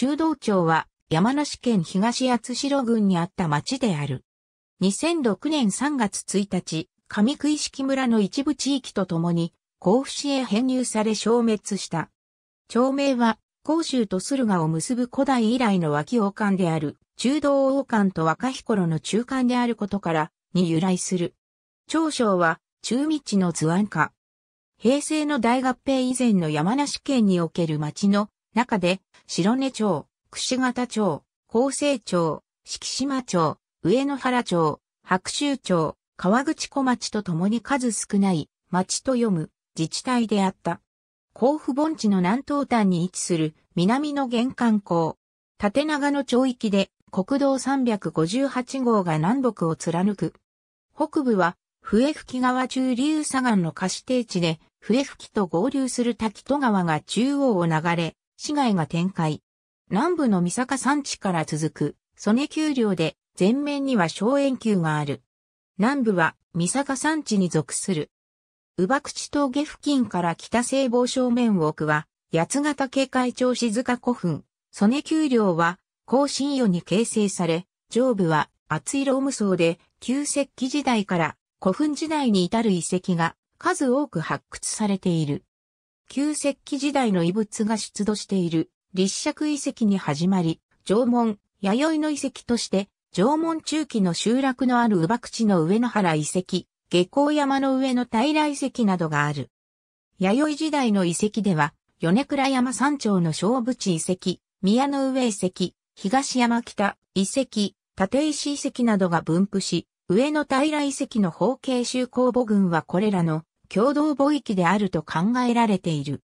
中道町は山梨県東八代郡にあった町である。2006年3月1日、上杭式村の一部地域とともに、甲府市へ編入され消滅した。町名は、甲州と駿河を結ぶ古代以来の脇王冠である、中道王冠と若彦の中間であることから、に由来する。長将は、中道の図案化。平成の大合併以前の山梨県における町の中で白根町、串形町、厚生町、敷島町、上野原町、白州町、川口小町と共に数少ない町と読む自治体であった。甲府盆地の南東端に位置する南の玄関港。縦長の町域で国道358号が南北を貫く。北部は笛吹川中流左岸の貸し定地で笛吹と合流する滝戸川が中央を流れ、市街が展開。南部の三坂山地から続く、曽根丘陵で、前面には荘園丘がある。南部は三坂山地に属する。宇馬口峠付近から北西方正面奥は、八ヶ岳海町静岡古墳、曽根丘陵は、甲信予に形成され、上部は厚色ローム層で、旧石器時代から古墳時代に至る遺跡が数多く発掘されている。旧石器時代の遺物が出土している立石遺跡に始まり、縄文、弥生の遺跡として、縄文中期の集落のある宇口の上野原遺跡、下校山の上の平遺跡などがある。弥生時代の遺跡では、米倉山山頂の小淵遺跡、宮の上遺跡、東山北遺跡、立石遺跡などが分布し、上野平遺跡の方形州公母群はこれらの共同母域であると考えられている。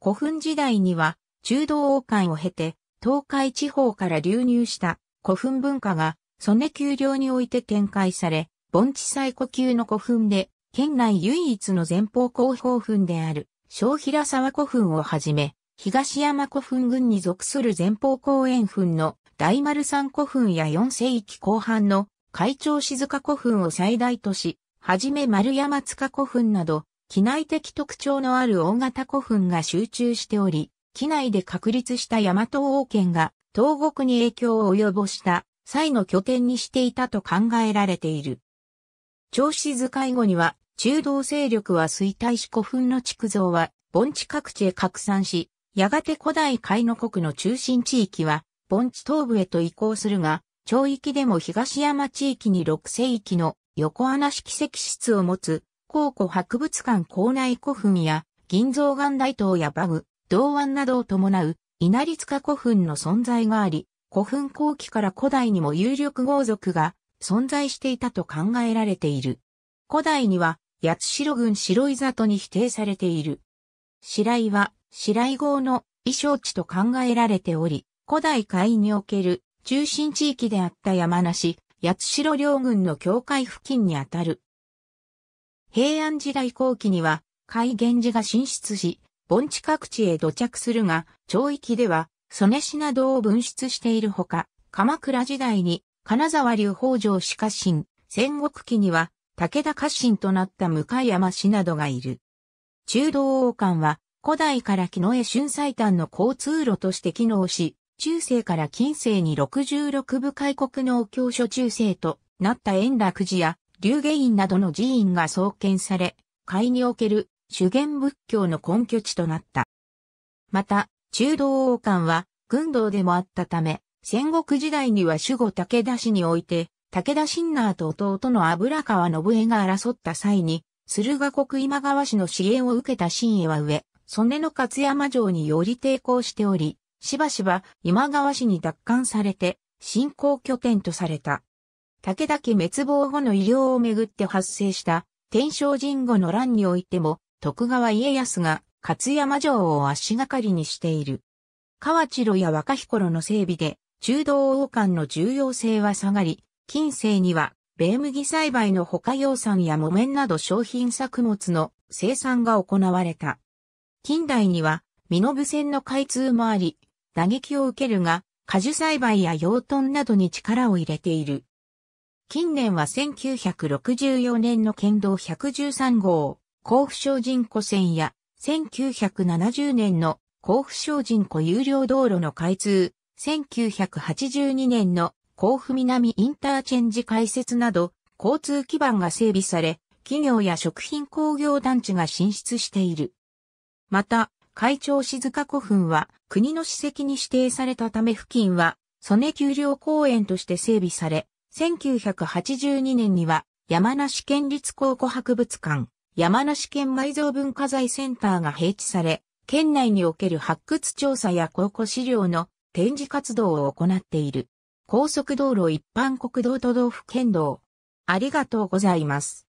古墳時代には中道王冠を経て東海地方から流入した古墳文化が曽根丘陵において展開され、盆地最古級の古墳で県内唯一の前方後方墳である小平沢古墳をはじめ、東山古墳群に属する前方後円墳の大丸山古墳や四世紀後半の海長静香古墳を最大とし、はじめ丸山塚古墳など、機内的特徴のある大型古墳が集中しており、機内で確立した大和王権が東国に影響を及ぼした際の拠点にしていたと考えられている。調子図解後には中道勢力は衰退し古墳の築造は盆地各地へ拡散し、やがて古代海の国の中心地域は盆地東部へと移行するが、町域でも東山地域に六世域の横穴式石室を持つ、考古博物館校内古墳や、銀像岩大塔やバグ、銅腕などを伴う、稲荷塚古墳の存在があり、古墳後期から古代にも有力豪族が存在していたと考えられている。古代には、八代郡白井里に否定されている。白井は、白井号の衣装地と考えられており、古代海における中心地域であった山梨、八代両軍の境界付近にあたる。平安時代後期には、海源寺が進出し、盆地各地へ土着するが、町域では、曽根市などを分出しているほか、鎌倉時代に、金沢流北条氏家臣、戦国期には、武田家臣となった向山氏などがいる。中道王冠は、古代から木の江春斎短の交通路として機能し、中世から近世に66部開国のお教書中世となった円楽寺や龍下院などの寺院が創建され、会における主元仏教の根拠地となった。また、中道王冠は軍道でもあったため、戦国時代には守護武田氏において、武田信奈と弟の油川信江が争った際に、駿河国今川氏の支援を受けた信江は上、曽根の勝山城により抵抗しており、しばしば今川氏に奪還されて、進行拠点とされた。武田家滅亡後の医療をめぐって発生した天正神後の乱においても、徳川家康が勝山城を足がかりにしている。河内路や若彦路の整備で、中道王冠の重要性は下がり、近世には、米麦栽培の他養蚕や木綿など商品作物の生産が行われた。近代には、身延線の開通もあり、打撃を受けるが、果樹栽培や養豚などに力を入れている。近年は1964年の県道113号、甲府省人湖線や、1970年の甲府省人湖有料道路の開通、1982年の甲府南インターチェンジ開設など、交通基盤が整備され、企業や食品工業団地が進出している。また、会長静香古墳は国の史跡に指定されたため付近は曽根丘陵公園として整備され、1982年には山梨県立考古博物館、山梨県埋蔵文化財センターが併置され、県内における発掘調査や考古資料の展示活動を行っている。高速道路一般国道都道府県道。ありがとうございます。